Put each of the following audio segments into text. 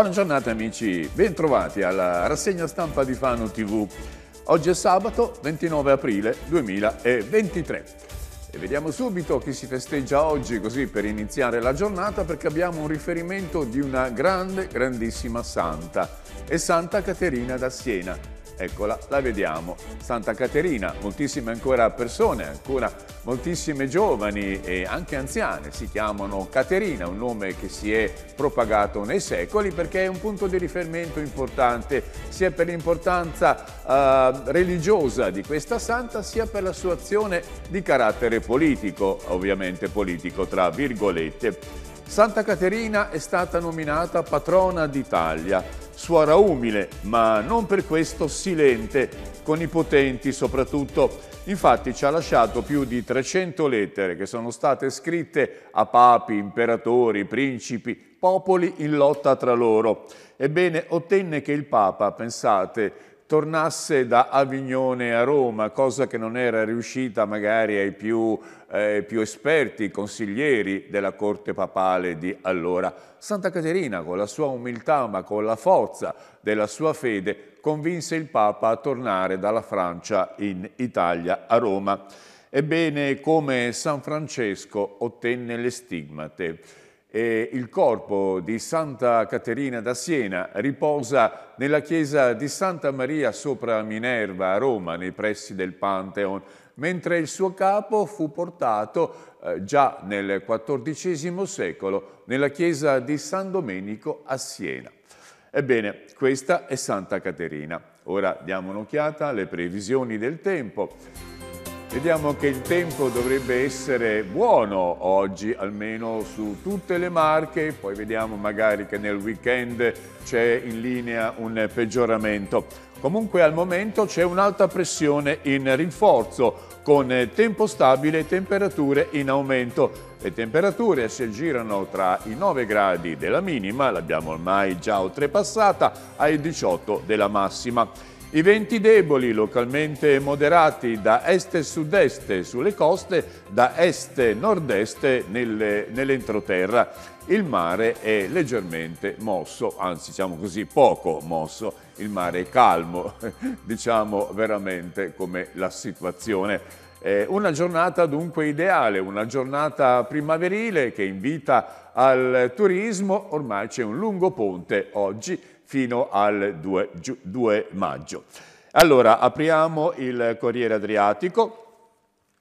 Buona giornata amici, bentrovati alla rassegna stampa di Fano TV. Oggi è sabato 29 aprile 2023. E vediamo subito chi si festeggia oggi così per iniziare la giornata perché abbiamo un riferimento di una grande, grandissima santa. È Santa Caterina da Siena eccola, la vediamo. Santa Caterina, moltissime ancora persone, ancora moltissime giovani e anche anziane si chiamano Caterina, un nome che si è propagato nei secoli perché è un punto di riferimento importante sia per l'importanza eh, religiosa di questa santa sia per la sua azione di carattere politico, ovviamente politico tra virgolette. Santa Caterina è stata nominata patrona d'Italia Suora umile, ma non per questo silente, con i potenti soprattutto. Infatti ci ha lasciato più di 300 lettere che sono state scritte a papi, imperatori, principi, popoli in lotta tra loro. Ebbene, ottenne che il Papa, pensate, tornasse da Avignone a Roma, cosa che non era riuscita magari ai più, eh, più esperti consiglieri della corte papale di allora. Santa Caterina, con la sua umiltà ma con la forza della sua fede, convinse il Papa a tornare dalla Francia in Italia a Roma. Ebbene, come San Francesco ottenne le stigmate. E il corpo di Santa Caterina da Siena riposa nella chiesa di Santa Maria sopra Minerva a Roma, nei pressi del Pantheon, mentre il suo capo fu portato eh, già nel XIV secolo nella chiesa di San Domenico a Siena. Ebbene, questa è Santa Caterina. Ora diamo un'occhiata alle previsioni del tempo. Vediamo che il tempo dovrebbe essere buono oggi, almeno su tutte le marche, poi vediamo magari che nel weekend c'è in linea un peggioramento. Comunque al momento c'è un'alta pressione in rinforzo, con tempo stabile e temperature in aumento. Le temperature si aggirano tra i 9 gradi della minima, l'abbiamo ormai già oltrepassata, ai 18 della massima. I venti deboli, localmente moderati da est e sud-est sulle coste, da est e nord-est nell'entroterra. il mare è leggermente mosso, anzi diciamo così poco mosso, il mare è calmo, diciamo veramente come la situazione. Eh, una giornata dunque ideale, una giornata primaverile che invita al turismo, ormai c'è un lungo ponte oggi fino al 2, 2 maggio. Allora, apriamo il Corriere Adriatico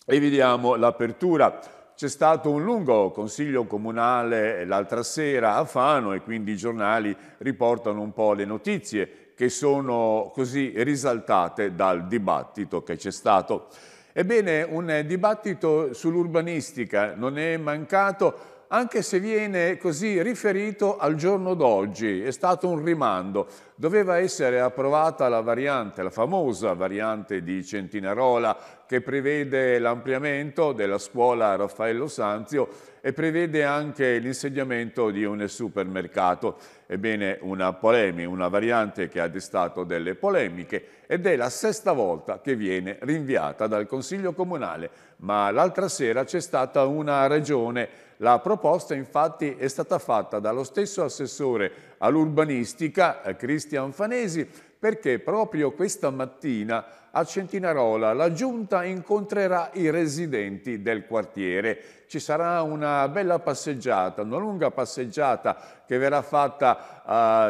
e vediamo l'apertura. C'è stato un lungo consiglio comunale l'altra sera a Fano e quindi i giornali riportano un po' le notizie che sono così risaltate dal dibattito che c'è stato. Ebbene, un dibattito sull'urbanistica non è mancato anche se viene così riferito al giorno d'oggi, è stato un rimando. Doveva essere approvata la variante, la famosa variante di Centinarola, che prevede l'ampliamento della scuola Raffaello Sanzio e prevede anche l'insegnamento di un supermercato. Ebbene, una polemica, una variante che ha destato delle polemiche ed è la sesta volta che viene rinviata dal Consiglio Comunale. Ma l'altra sera c'è stata una ragione la proposta infatti è stata fatta dallo stesso assessore all'urbanistica eh, Cristian Fanesi perché proprio questa mattina a Centinarola la Giunta incontrerà i residenti del quartiere. Ci sarà una bella passeggiata, una lunga passeggiata che verrà fatta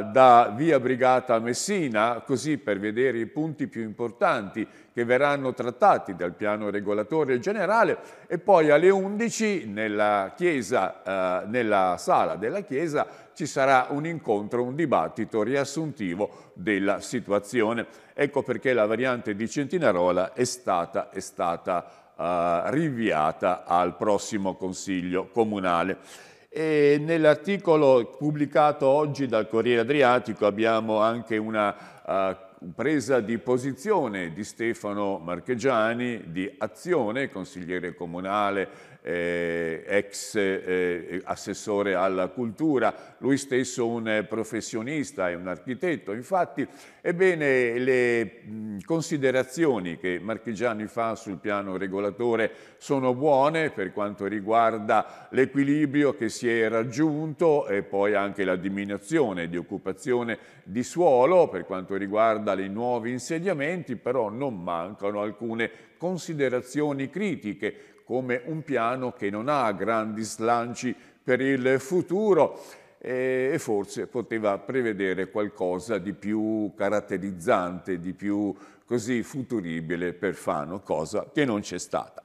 uh, da via Brigata Messina, così per vedere i punti più importanti che verranno trattati dal piano regolatore generale e poi alle 11 nella, chiesa, eh, nella sala della Chiesa ci sarà un incontro, un dibattito riassuntivo della situazione. Ecco perché la variante di Centinarola è stata, è stata eh, rinviata al prossimo Consiglio Comunale. E nell'articolo pubblicato oggi dal Corriere Adriatico abbiamo anche una uh, presa di posizione di Stefano Marchegiani, di Azione, consigliere comunale eh, ex eh, assessore alla cultura, lui stesso un professionista e un architetto. Infatti, ebbene, le considerazioni che Marchigiani fa sul piano regolatore sono buone per quanto riguarda l'equilibrio che si è raggiunto e poi anche la diminuzione di occupazione di suolo per quanto riguarda i nuovi insediamenti, però non mancano alcune considerazioni critiche come un piano che non ha grandi slanci per il futuro e forse poteva prevedere qualcosa di più caratterizzante, di più così futuribile per Fano, cosa che non c'è stata.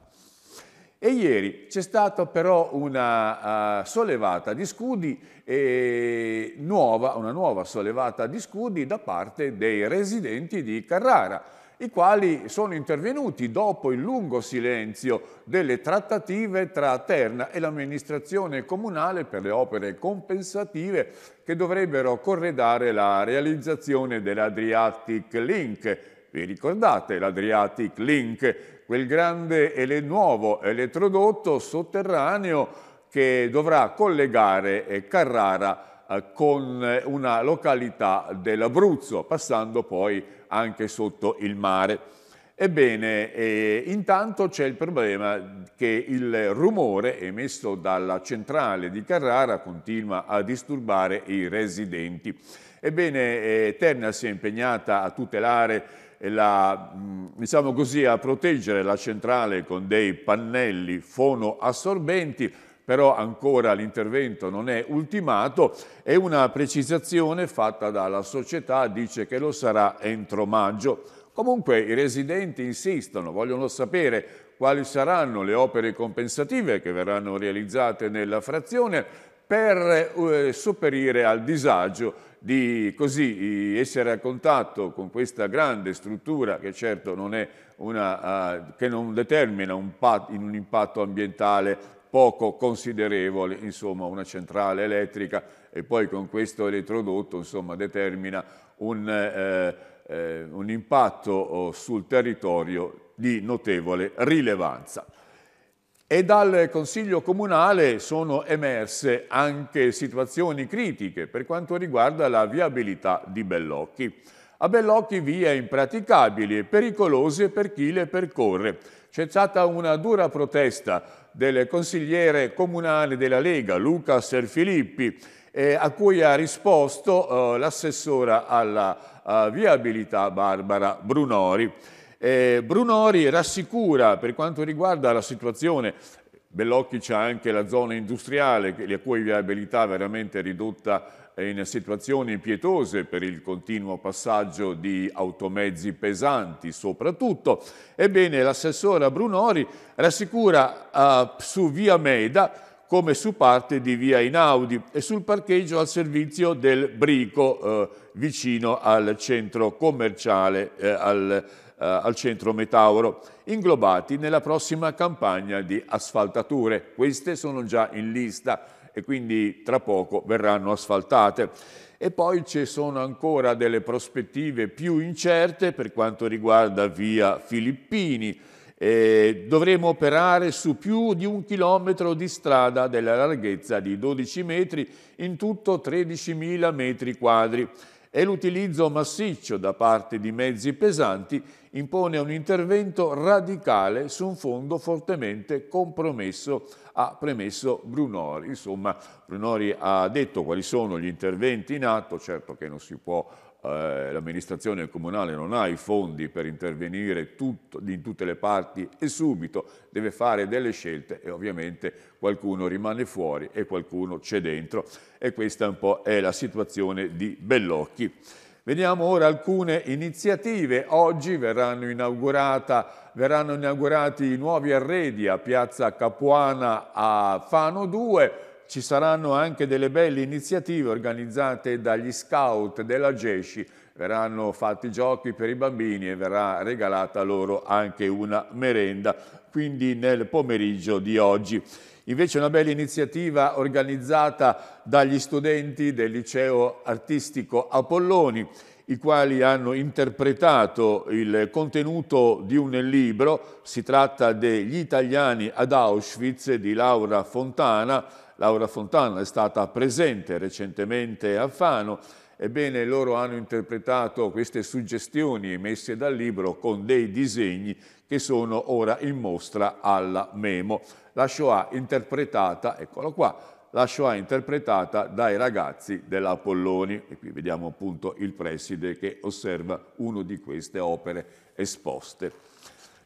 E ieri c'è stata però una uh, sollevata di scudi, eh, nuova, una nuova sollevata di scudi da parte dei residenti di Carrara i quali sono intervenuti dopo il lungo silenzio delle trattative tra Terna e l'amministrazione comunale per le opere compensative che dovrebbero corredare la realizzazione dell'Adriatic Link. Vi ricordate l'Adriatic Link, quel grande e nuovo elettrodotto sotterraneo che dovrà collegare Carrara eh, con una località dell'Abruzzo, passando poi anche sotto il mare. Ebbene, eh, intanto c'è il problema che il rumore emesso dalla centrale di Carrara continua a disturbare i residenti. Ebbene, eh, Terna si è impegnata a tutelare la, mm, diciamo così, a proteggere la centrale con dei pannelli fonoassorbenti, però ancora l'intervento non è ultimato e una precisazione fatta dalla società dice che lo sarà entro maggio. Comunque i residenti insistono, vogliono sapere quali saranno le opere compensative che verranno realizzate nella frazione per eh, sopperire al disagio di così essere a contatto con questa grande struttura che certo non, una, uh, che non determina un in un impatto ambientale poco considerevole, insomma una centrale elettrica e poi con questo elettrodotto insomma, determina un, eh, eh, un impatto oh, sul territorio di notevole rilevanza. E dal Consiglio Comunale sono emerse anche situazioni critiche per quanto riguarda la viabilità di Bellocchi. A Bellocchi vie impraticabili e pericolose per chi le percorre, c'è stata una dura protesta del consigliere comunale della Lega, Luca Serfilippi, eh, a cui ha risposto eh, l'assessora alla uh, viabilità Barbara Brunori. Eh, Brunori rassicura per quanto riguarda la situazione Bellocchi c'è anche la zona industriale, la cui viabilità è veramente ridotta in situazioni pietose per il continuo passaggio di automezzi pesanti soprattutto. Ebbene, l'assessora Brunori rassicura eh, su via Meda come su parte di via Inaudi e sul parcheggio al servizio del Brico eh, vicino al centro commerciale, eh, al eh, al centro Metauro, inglobati nella prossima campagna di asfaltature. Queste sono già in lista e quindi tra poco verranno asfaltate. E poi ci sono ancora delle prospettive più incerte per quanto riguarda via Filippini. E dovremo operare su più di un chilometro di strada della larghezza di 12 metri, in tutto 13.000 metri quadri e l'utilizzo massiccio da parte di mezzi pesanti impone un intervento radicale su un fondo fortemente compromesso, ha premesso Brunori. Insomma, Brunori ha detto quali sono gli interventi in atto, certo che non si può eh, l'amministrazione comunale non ha i fondi per intervenire tutto, in tutte le parti e subito deve fare delle scelte e ovviamente qualcuno rimane fuori e qualcuno c'è dentro e questa un po' è la situazione di Bellocchi. Vediamo ora alcune iniziative. Oggi verranno, verranno inaugurati i nuovi arredi a Piazza Capuana a Fano 2, ci saranno anche delle belle iniziative organizzate dagli scout della GESCI, verranno fatti giochi per i bambini e verrà regalata loro anche una merenda, quindi nel pomeriggio di oggi. Invece una bella iniziativa organizzata dagli studenti del liceo artistico Apolloni, i quali hanno interpretato il contenuto di un libro, si tratta degli italiani ad Auschwitz di Laura Fontana, Laura Fontana è stata presente recentemente a Fano, ebbene loro hanno interpretato queste suggestioni emesse dal libro con dei disegni che sono ora in mostra alla Memo. La Shoah interpretata, eccolo qua, la Shoah interpretata dai ragazzi dell'Apolloni. E qui vediamo appunto il preside che osserva una di queste opere esposte.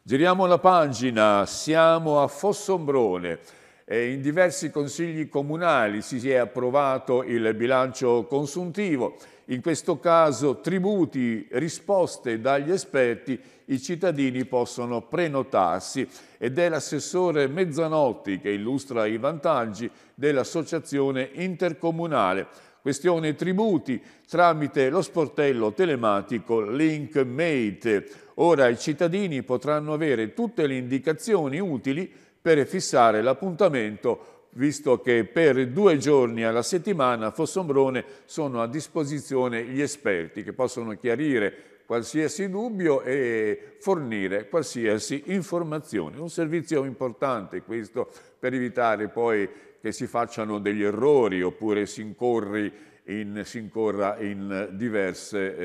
Giriamo la pagina, siamo a Fossombrone in diversi consigli comunali si è approvato il bilancio consuntivo, in questo caso tributi, risposte dagli esperti, i cittadini possono prenotarsi ed è l'assessore Mezzanotti che illustra i vantaggi dell'associazione intercomunale. Questione tributi tramite lo sportello telematico LinkMate. Ora i cittadini potranno avere tutte le indicazioni utili per fissare l'appuntamento visto che per due giorni alla settimana a Fossombrone sono a disposizione gli esperti che possono chiarire qualsiasi dubbio e fornire qualsiasi informazione. Un servizio importante questo per evitare poi che si facciano degli errori oppure si, in, si incorra in diverse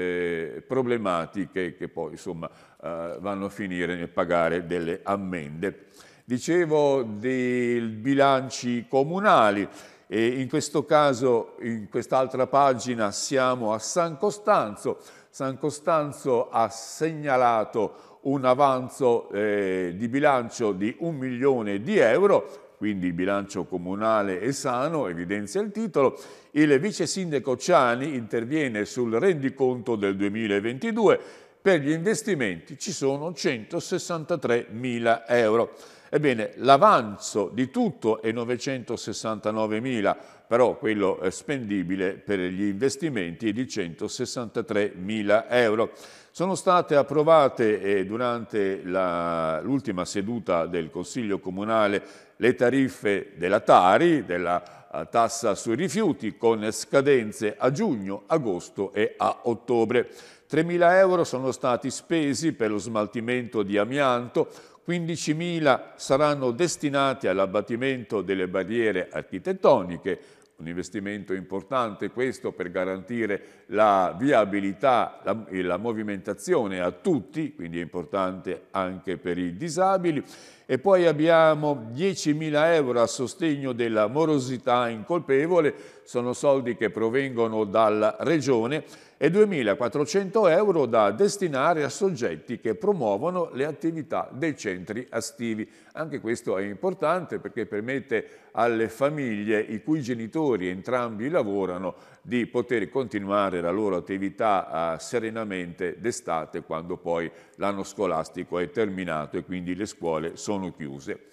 eh, problematiche che poi insomma, eh, vanno a finire nel pagare delle ammende. Dicevo dei bilanci comunali e in questo caso, in quest'altra pagina, siamo a San Costanzo. San Costanzo ha segnalato un avanzo eh, di bilancio di un milione di euro, quindi il bilancio comunale è sano, evidenzia il titolo, il vice sindaco Ciani interviene sul rendiconto del 2022, per gli investimenti ci sono 163 mila euro. Ebbene, l'avanzo di tutto è 969 mila, però quello eh, spendibile per gli investimenti è di 163 mila euro. Sono state approvate eh, durante l'ultima seduta del Consiglio Comunale le tariffe della Tari, della eh, tassa sui rifiuti con scadenze a giugno, agosto e a ottobre. 3.000 euro sono stati spesi per lo smaltimento di amianto, 15.000 saranno destinati all'abbattimento delle barriere architettoniche, un investimento importante questo per garantire la viabilità la, e la movimentazione a tutti, quindi è importante anche per i disabili, e poi abbiamo 10.000 euro a sostegno della morosità incolpevole, sono soldi che provengono dalla Regione, e 2.400 euro da destinare a soggetti che promuovono le attività dei centri estivi. Anche questo è importante perché permette alle famiglie i cui genitori entrambi lavorano di poter continuare la loro attività eh, serenamente d'estate quando poi l'anno scolastico è terminato e quindi le scuole sono chiuse.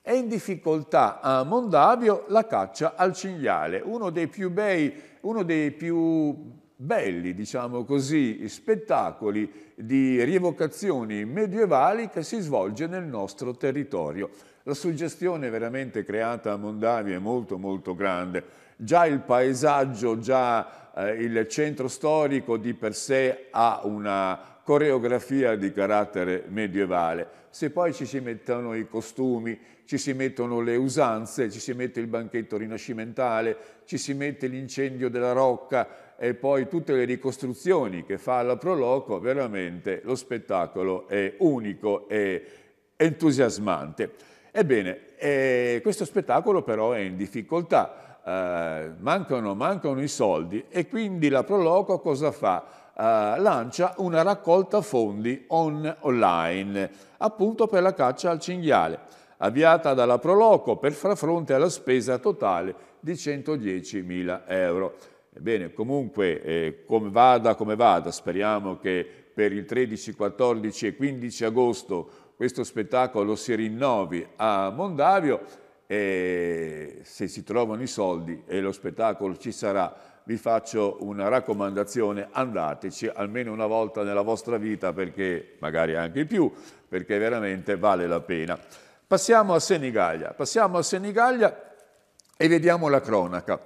È in difficoltà a Mondavio la caccia al cinghiale, uno dei più bei, uno dei più belli, diciamo così, spettacoli di rievocazioni medievali che si svolge nel nostro territorio. La suggestione veramente creata a Mondavia è molto molto grande già il paesaggio, già eh, il centro storico di per sé ha una coreografia di carattere medievale. Se poi ci si mettono i costumi, ci si mettono le usanze, ci si mette il banchetto rinascimentale, ci si mette l'incendio della Rocca e poi tutte le ricostruzioni che fa la Proloco, veramente lo spettacolo è unico e entusiasmante. Ebbene, eh, questo spettacolo però è in difficoltà eh, mancano, mancano, i soldi e quindi la Proloco cosa fa? Eh, lancia una raccolta fondi on, online appunto per la caccia al cinghiale avviata dalla Proloco per far fronte alla spesa totale di 110.000 euro. Ebbene, comunque, eh, come vada, come vada, speriamo che per il 13, 14 e 15 agosto questo spettacolo si rinnovi a Mondavio e se si trovano i soldi e lo spettacolo ci sarà, vi faccio una raccomandazione, andateci almeno una volta nella vostra vita, perché magari anche più, perché veramente vale la pena. Passiamo a Senigallia, passiamo a Senigallia e vediamo la cronaca.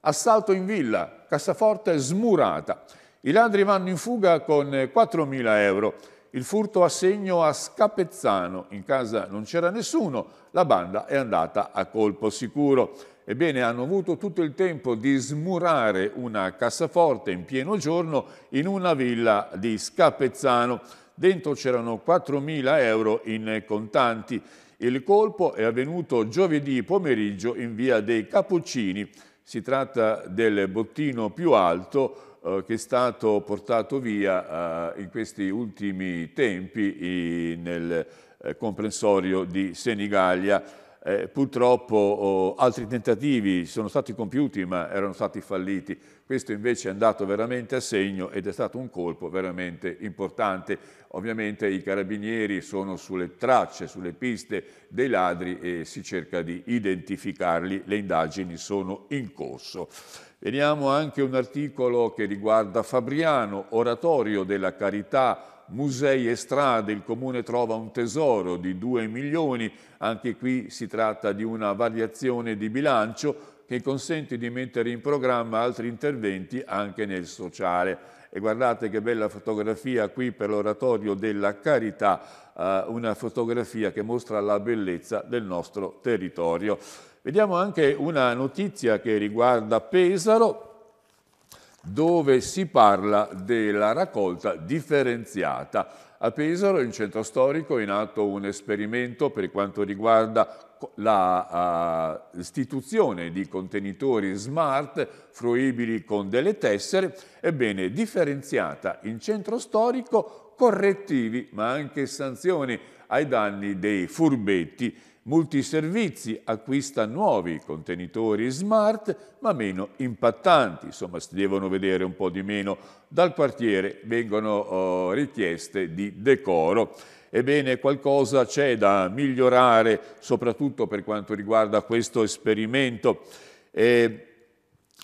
Assalto in villa, cassaforte smurata. I ladri vanno in fuga con 4.000 euro il furto a segno a Scapezzano, in casa non c'era nessuno, la banda è andata a colpo sicuro. Ebbene, hanno avuto tutto il tempo di smurare una cassaforte in pieno giorno in una villa di Scapezzano. Dentro c'erano 4.000 euro in contanti. Il colpo è avvenuto giovedì pomeriggio in via dei Cappuccini si tratta del bottino più alto eh, che è stato portato via eh, in questi ultimi tempi nel eh, comprensorio di Senigallia eh, purtroppo oh, altri tentativi sono stati compiuti ma erano stati falliti. Questo invece è andato veramente a segno ed è stato un colpo veramente importante. Ovviamente i carabinieri sono sulle tracce, sulle piste dei ladri e si cerca di identificarli. Le indagini sono in corso. Vediamo anche un articolo che riguarda Fabriano, oratorio della carità musei e strade, il comune trova un tesoro di 2 milioni, anche qui si tratta di una variazione di bilancio che consente di mettere in programma altri interventi anche nel sociale. E guardate che bella fotografia qui per l'oratorio della Carità, eh, una fotografia che mostra la bellezza del nostro territorio. Vediamo anche una notizia che riguarda Pesaro, dove si parla della raccolta differenziata. A Pesaro, in centro storico, è in atto un esperimento per quanto riguarda l'istituzione uh, di contenitori smart fruibili con delle tessere, ebbene differenziata in centro storico, correttivi ma anche sanzioni ai danni dei furbetti Multiservizi acquista nuovi contenitori smart ma meno impattanti, insomma si devono vedere un po' di meno. Dal quartiere vengono oh, richieste di decoro. Ebbene, qualcosa c'è da migliorare, soprattutto per quanto riguarda questo esperimento. Eh,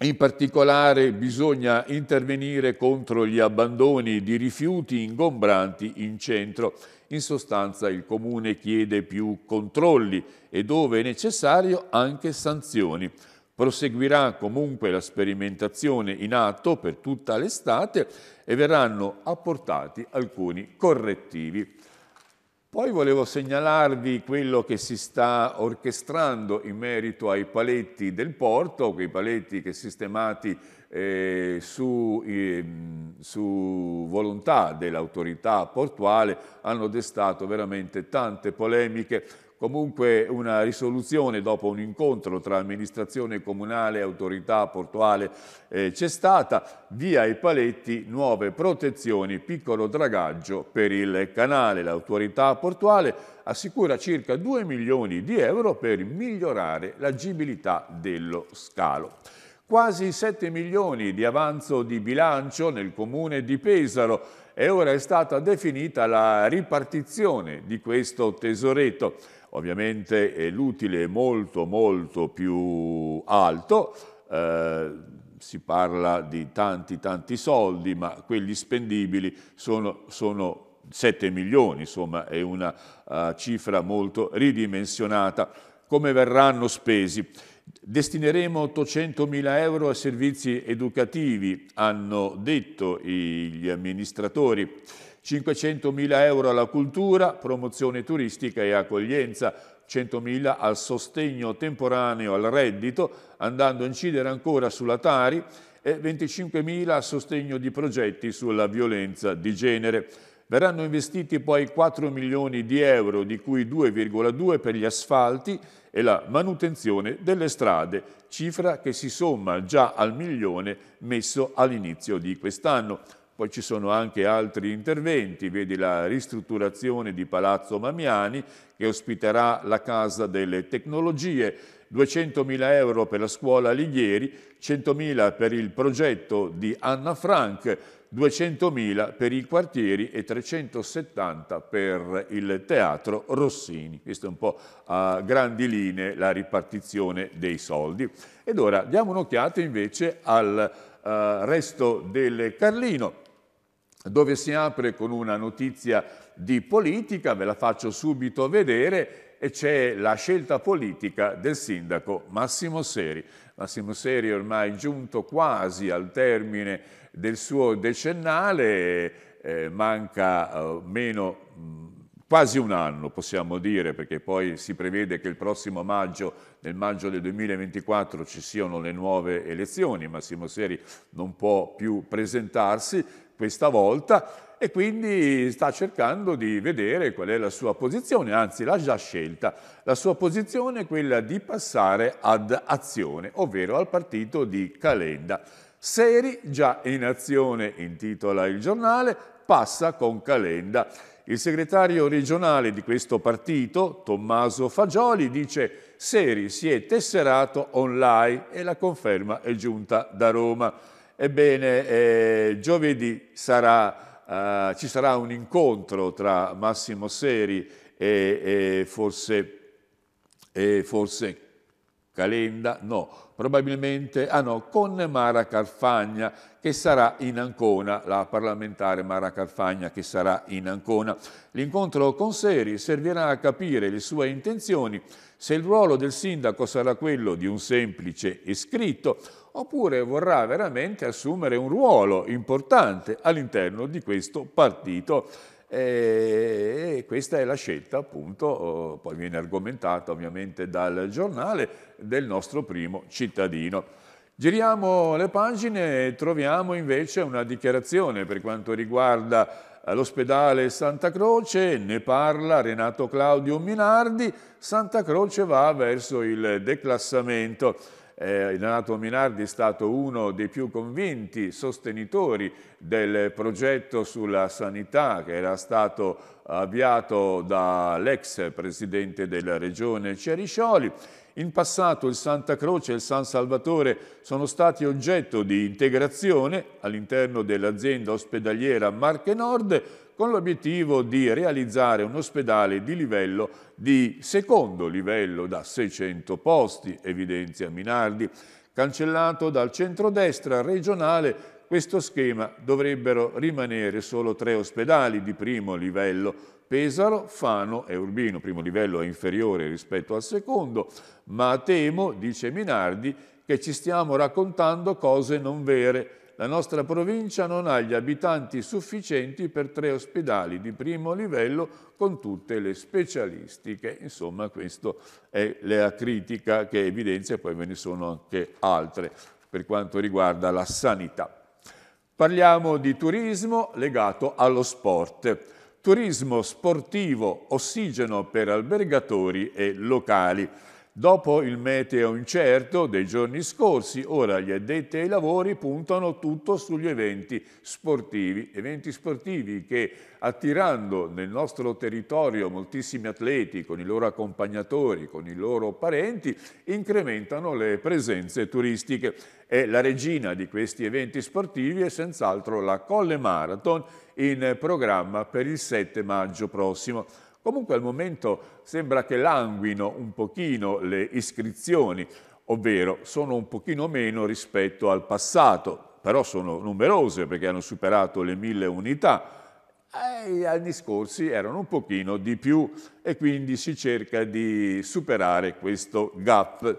in particolare bisogna intervenire contro gli abbandoni di rifiuti ingombranti in centro. In sostanza il Comune chiede più controlli e dove necessario anche sanzioni. Proseguirà comunque la sperimentazione in atto per tutta l'estate e verranno apportati alcuni correttivi. Poi volevo segnalarvi quello che si sta orchestrando in merito ai paletti del porto, quei paletti che sistemati eh, su, eh, su, volontà dell'autorità portuale hanno destato veramente tante polemiche comunque una risoluzione dopo un incontro tra amministrazione comunale e autorità portuale eh, c'è stata, via i paletti, nuove protezioni, piccolo dragaggio per il canale. L'autorità portuale assicura circa 2 milioni di euro per migliorare l'agibilità dello scalo. Quasi 7 milioni di avanzo di bilancio nel comune di Pesaro e ora è stata definita la ripartizione di questo tesoretto. Ovviamente l'utile è molto molto più alto, eh, si parla di tanti tanti soldi, ma quelli spendibili sono, sono 7 milioni, insomma è una uh, cifra molto ridimensionata. Come verranno spesi? Destineremo 800 mila euro a servizi educativi, hanno detto gli amministratori. 500.000 euro alla cultura, promozione turistica e accoglienza, 100.000 al sostegno temporaneo al reddito, andando a incidere ancora sulla Tari, e 25.000 a sostegno di progetti sulla violenza di genere. Verranno investiti poi 4 milioni di euro, di cui 2,2 per gli asfalti e la manutenzione delle strade, cifra che si somma già al milione messo all'inizio di quest'anno. Poi ci sono anche altri interventi, vedi la ristrutturazione di Palazzo Mamiani che ospiterà la Casa delle Tecnologie, 200.000 euro per la scuola Alighieri, 100.000 per il progetto di Anna Frank, 200.000 per i quartieri e 370 per il teatro Rossini. Questa è un po' a grandi linee la ripartizione dei soldi. Ed ora diamo un'occhiata invece al uh, resto del Carlino dove si apre con una notizia di politica, ve la faccio subito vedere, e c'è la scelta politica del sindaco Massimo Seri. Massimo Seri è ormai giunto quasi al termine del suo decennale, eh, manca eh, meno quasi un anno, possiamo dire, perché poi si prevede che il prossimo maggio, nel maggio del 2024, ci siano le nuove elezioni. Massimo Seri non può più presentarsi questa volta e quindi sta cercando di vedere qual è la sua posizione, anzi l'ha già scelta. La sua posizione è quella di passare ad azione, ovvero al partito di Calenda. Seri, già in azione, intitola il giornale, passa con Calenda. Il segretario regionale di questo partito, Tommaso Fagioli, dice Seri si è tesserato online e la conferma è giunta da Roma. Ebbene, eh, giovedì sarà, eh, ci sarà un incontro tra Massimo Seri e, e, forse, e forse Calenda, no, probabilmente, ah no, con Mara Carfagna che sarà in Ancona, la parlamentare Mara Carfagna che sarà in Ancona. L'incontro con Seri servirà a capire le sue intenzioni, se il ruolo del sindaco sarà quello di un semplice iscritto oppure vorrà veramente assumere un ruolo importante all'interno di questo partito. E questa è la scelta, appunto, oh, poi viene argomentata ovviamente dal giornale, del nostro primo cittadino. Giriamo le pagine e troviamo invece una dichiarazione per quanto riguarda l'ospedale Santa Croce, ne parla Renato Claudio Minardi, Santa Croce va verso il declassamento eh, Donato Minardi è stato uno dei più convinti sostenitori del progetto sulla sanità che era stato avviato dall'ex presidente della regione Ceriscioli. In passato il Santa Croce e il San Salvatore sono stati oggetto di integrazione all'interno dell'azienda ospedaliera Marche Nord, con l'obiettivo di realizzare un ospedale di livello di secondo livello da 600 posti, evidenzia Minardi. Cancellato dal centrodestra regionale questo schema dovrebbero rimanere solo tre ospedali di primo livello, Pesaro, Fano e Urbino. Primo livello è inferiore rispetto al secondo, ma temo, dice Minardi, che ci stiamo raccontando cose non vere la nostra provincia non ha gli abitanti sufficienti per tre ospedali di primo livello con tutte le specialistiche. Insomma, questa è la critica che evidenzia, poi ve ne sono anche altre per quanto riguarda la sanità. Parliamo di turismo legato allo sport. Turismo sportivo, ossigeno per albergatori e locali. Dopo il meteo incerto dei giorni scorsi, ora gli addetti ai lavori puntano tutto sugli eventi sportivi, eventi sportivi che attirando nel nostro territorio moltissimi atleti con i loro accompagnatori, con i loro parenti, incrementano le presenze turistiche. E la regina di questi eventi sportivi è senz'altro la Colle Marathon in programma per il 7 maggio prossimo. Comunque al momento sembra che languino un pochino le iscrizioni, ovvero sono un pochino meno rispetto al passato, però sono numerose perché hanno superato le mille unità. E Gli anni scorsi erano un pochino di più e quindi si cerca di superare questo gap.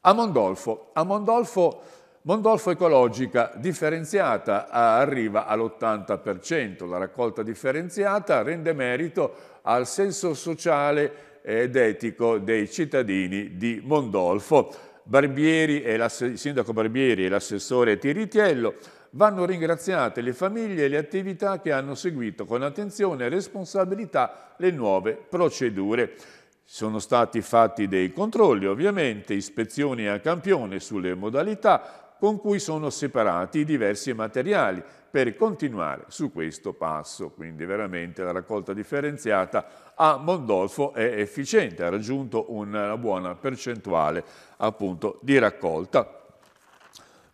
A Mondolfo, a Mondolfo Mondolfo ecologica differenziata arriva all'80%, la raccolta differenziata rende merito al senso sociale ed etico dei cittadini di Mondolfo. Barbieri e sindaco Barbieri e l'assessore Tiritiello vanno ringraziate le famiglie e le attività che hanno seguito con attenzione e responsabilità le nuove procedure. Sono stati fatti dei controlli, ovviamente, ispezioni a campione sulle modalità, con cui sono separati i diversi materiali per continuare su questo passo. Quindi veramente la raccolta differenziata a Mondolfo è efficiente, ha raggiunto una buona percentuale appunto di raccolta.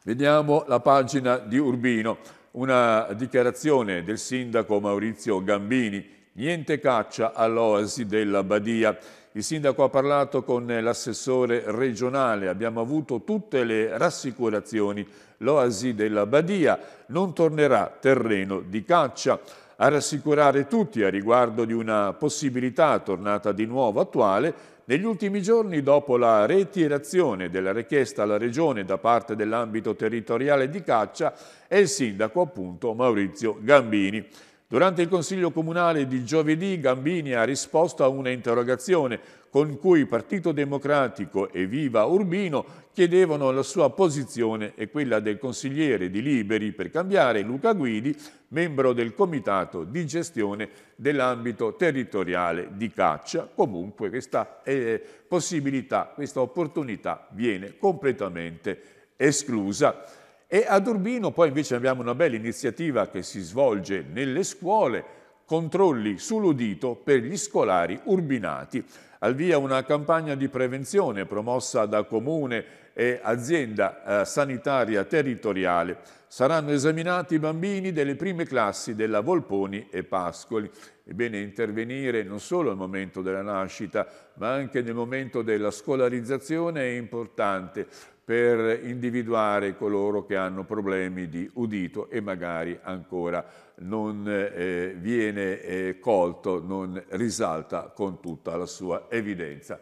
Vediamo la pagina di Urbino, una dichiarazione del sindaco Maurizio Gambini, niente caccia all'oasi della Badia. Il sindaco ha parlato con l'assessore regionale, abbiamo avuto tutte le rassicurazioni, l'oasi della Badia non tornerà terreno di caccia. A rassicurare tutti a riguardo di una possibilità tornata di nuovo attuale negli ultimi giorni, dopo la reiterazione della richiesta alla Regione da parte dell'ambito territoriale di caccia, è il sindaco appunto Maurizio Gambini. Durante il Consiglio Comunale di giovedì Gambini ha risposto a una interrogazione con cui Partito Democratico e Viva Urbino chiedevano la sua posizione e quella del consigliere di Liberi per cambiare Luca Guidi, membro del comitato di gestione dell'ambito territoriale di caccia. Comunque questa eh, possibilità, questa opportunità viene completamente esclusa. E ad Urbino poi invece abbiamo una bella iniziativa che si svolge nelle scuole, controlli sull'udito per gli scolari urbinati. Al via una campagna di prevenzione promossa da Comune, e azienda eh, sanitaria territoriale. Saranno esaminati i bambini delle prime classi della Volponi e Pascoli. Ebbene, intervenire non solo al momento della nascita, ma anche nel momento della scolarizzazione è importante per individuare coloro che hanno problemi di udito e magari ancora non eh, viene eh, colto, non risalta con tutta la sua evidenza.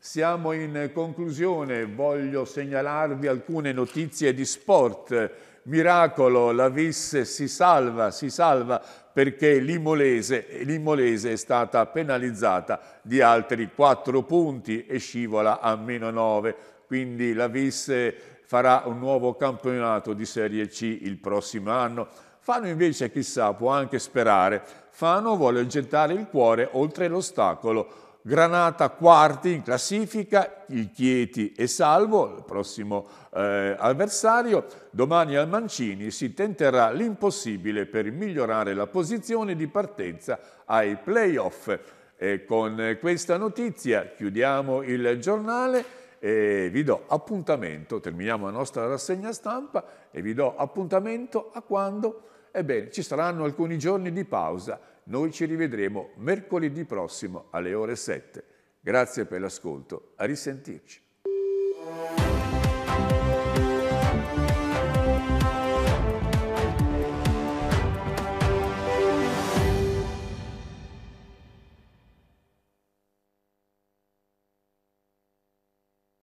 Siamo in conclusione, voglio segnalarvi alcune notizie di sport. Miracolo, la Vis si salva, si salva perché l'Imolese, è stata penalizzata di altri 4 punti e scivola a meno 9. Quindi la Vis farà un nuovo campionato di Serie C il prossimo anno. Fano invece, chissà, può anche sperare. Fano vuole gettare il cuore oltre l'ostacolo Granata quarti in classifica, il Chieti è salvo, il prossimo eh, avversario. Domani al Mancini si tenterà l'impossibile per migliorare la posizione di partenza ai playoff. E con questa notizia chiudiamo il giornale e vi do appuntamento, terminiamo la nostra rassegna stampa e vi do appuntamento a quando? Ebbene, ci saranno alcuni giorni di pausa noi ci rivedremo mercoledì prossimo alle ore 7. Grazie per l'ascolto, a risentirci.